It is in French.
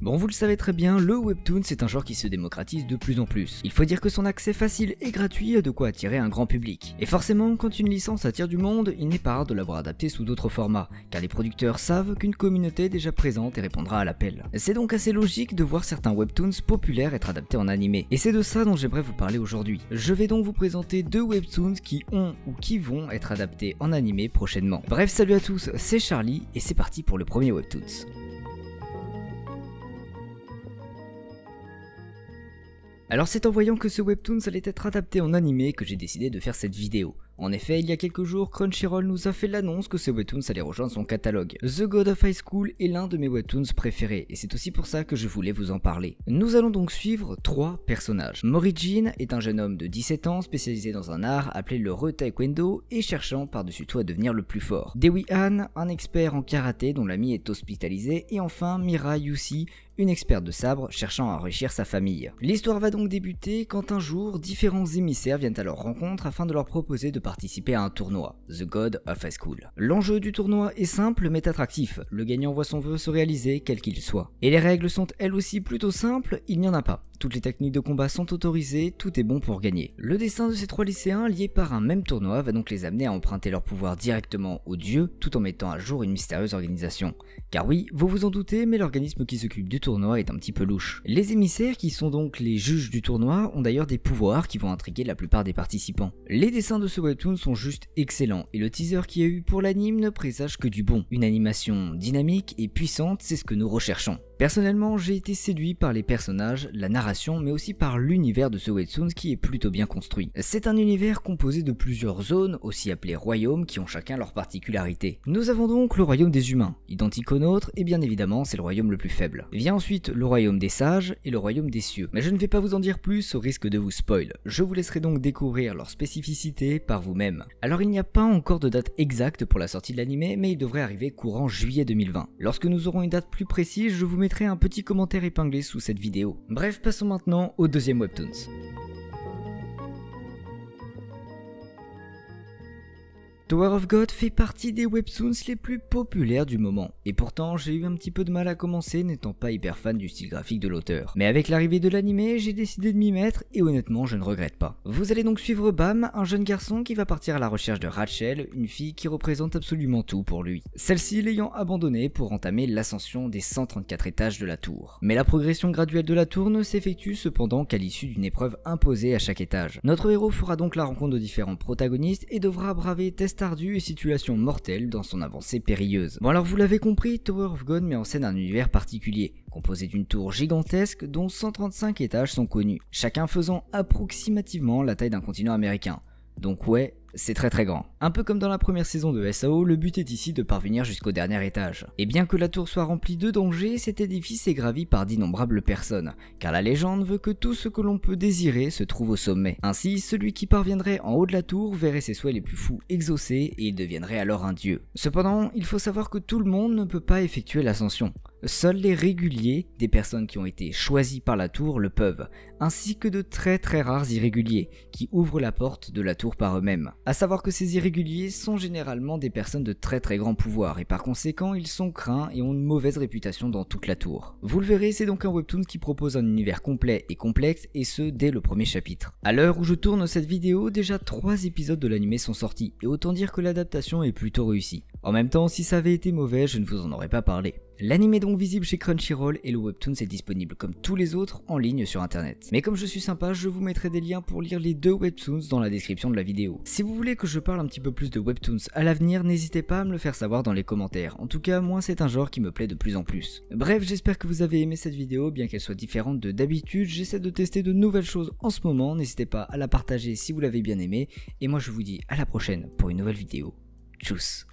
Bon, vous le savez très bien, le webtoon c'est un genre qui se démocratise de plus en plus. Il faut dire que son accès facile et gratuit a de quoi attirer un grand public. Et forcément, quand une licence attire du monde, il n'est pas rare de l'avoir adapté sous d'autres formats, car les producteurs savent qu'une communauté déjà présente et répondra à l'appel. C'est donc assez logique de voir certains webtoons populaires être adaptés en animé, et c'est de ça dont j'aimerais vous parler aujourd'hui. Je vais donc vous présenter deux webtoons qui ont ou qui vont être adaptés en animé prochainement. Bref, salut à tous, c'est Charlie, et c'est parti pour le premier webtoons. Alors c'est en voyant que ce webtoon allait être adapté en animé que j'ai décidé de faire cette vidéo. En effet, il y a quelques jours, Crunchyroll nous a fait l'annonce que ce webtoon allait rejoindre son catalogue. The God of High School est l'un de mes webtoons préférés, et c'est aussi pour ça que je voulais vous en parler. Nous allons donc suivre trois personnages. Morijin est un jeune homme de 17 ans, spécialisé dans un art appelé le re taekwondo, et cherchant par-dessus tout à devenir le plus fort. Dewi Han, un expert en karaté dont l'ami est hospitalisé, et enfin Mira Yussi, une experte de sabre cherchant à enrichir sa famille. L'histoire va donc débuter quand un jour, différents émissaires viennent à leur rencontre afin de leur proposer de participer à un tournoi, The God of High School. L'enjeu du tournoi est simple mais attractif, le gagnant voit son vœu se réaliser quel qu'il soit. Et les règles sont elles aussi plutôt simples, il n'y en a pas. Toutes les techniques de combat sont autorisées, tout est bon pour gagner. Le destin de ces trois lycéens, liés par un même tournoi, va donc les amener à emprunter leur pouvoir directement aux dieux, tout en mettant à jour une mystérieuse organisation. Car oui, vous vous en doutez, mais l'organisme qui s'occupe du tournoi est un petit peu louche. Les émissaires, qui sont donc les juges du tournoi, ont d'ailleurs des pouvoirs qui vont intriguer la plupart des participants. Les dessins de ce webtoon sont juste excellents, et le teaser qu'il y a eu pour l'anime ne présage que du bon. Une animation dynamique et puissante, c'est ce que nous recherchons. Personnellement, j'ai été séduit par les personnages, la narration, mais aussi par l'univers de ce Wetsuns qui est plutôt bien construit. C'est un univers composé de plusieurs zones, aussi appelées royaumes, qui ont chacun leur particularité. Nous avons donc le royaume des humains, identique au nôtre, et bien évidemment c'est le royaume le plus faible. Vient ensuite le royaume des sages et le royaume des cieux, mais je ne vais pas vous en dire plus au risque de vous spoil. Je vous laisserai donc découvrir leurs spécificités par vous-même. Alors il n'y a pas encore de date exacte pour la sortie de l'animé, mais il devrait arriver courant juillet 2020. Lorsque nous aurons une date plus précise, je vous mettrai un petit commentaire épinglé sous cette vidéo. Bref, passons Passons maintenant au deuxième Webtoons. Tower of God fait partie des webtoons les plus populaires du moment, et pourtant j'ai eu un petit peu de mal à commencer n'étant pas hyper fan du style graphique de l'auteur. Mais avec l'arrivée de l'animé, j'ai décidé de m'y mettre et honnêtement je ne regrette pas. Vous allez donc suivre Bam, un jeune garçon qui va partir à la recherche de Rachel, une fille qui représente absolument tout pour lui. Celle-ci l'ayant abandonné pour entamer l'ascension des 134 étages de la tour. Mais la progression graduelle de la tour ne s'effectue cependant qu'à l'issue d'une épreuve imposée à chaque étage. Notre héros fera donc la rencontre de différents protagonistes et devra braver test tardue et situation mortelle dans son avancée périlleuse. Bon alors vous l'avez compris, Tower of God met en scène un univers particulier, composé d'une tour gigantesque dont 135 étages sont connus, chacun faisant approximativement la taille d'un continent américain. Donc ouais, c'est très très grand. Un peu comme dans la première saison de SAO, le but est ici de parvenir jusqu'au dernier étage. Et bien que la tour soit remplie de dangers, cet édifice est gravi par d'innombrables personnes, car la légende veut que tout ce que l'on peut désirer se trouve au sommet. Ainsi, celui qui parviendrait en haut de la tour verrait ses souhaits les plus fous exaucés et deviendrait alors un dieu. Cependant, il faut savoir que tout le monde ne peut pas effectuer l'ascension. Seuls les réguliers, des personnes qui ont été choisies par la tour, le peuvent, ainsi que de très très rares irréguliers, qui ouvrent la porte de la tour par eux-mêmes. A savoir que ces irréguliers sont généralement des personnes de très très grand pouvoir, et par conséquent ils sont craints et ont une mauvaise réputation dans toute la tour. Vous le verrez, c'est donc un webtoon qui propose un univers complet et complexe, et ce dès le premier chapitre. A l'heure où je tourne cette vidéo, déjà 3 épisodes de l'animé sont sortis, et autant dire que l'adaptation est plutôt réussie. En même temps, si ça avait été mauvais, je ne vous en aurais pas parlé. L'anime est donc visible chez Crunchyroll et le webtoon est disponible comme tous les autres en ligne sur internet. Mais comme je suis sympa, je vous mettrai des liens pour lire les deux webtoons dans la description de la vidéo. Si vous voulez que je parle un petit peu plus de webtoons à l'avenir, n'hésitez pas à me le faire savoir dans les commentaires. En tout cas, moi c'est un genre qui me plaît de plus en plus. Bref, j'espère que vous avez aimé cette vidéo, bien qu'elle soit différente de d'habitude, j'essaie de tester de nouvelles choses en ce moment, n'hésitez pas à la partager si vous l'avez bien aimé, et moi je vous dis à la prochaine pour une nouvelle vidéo. Tchuss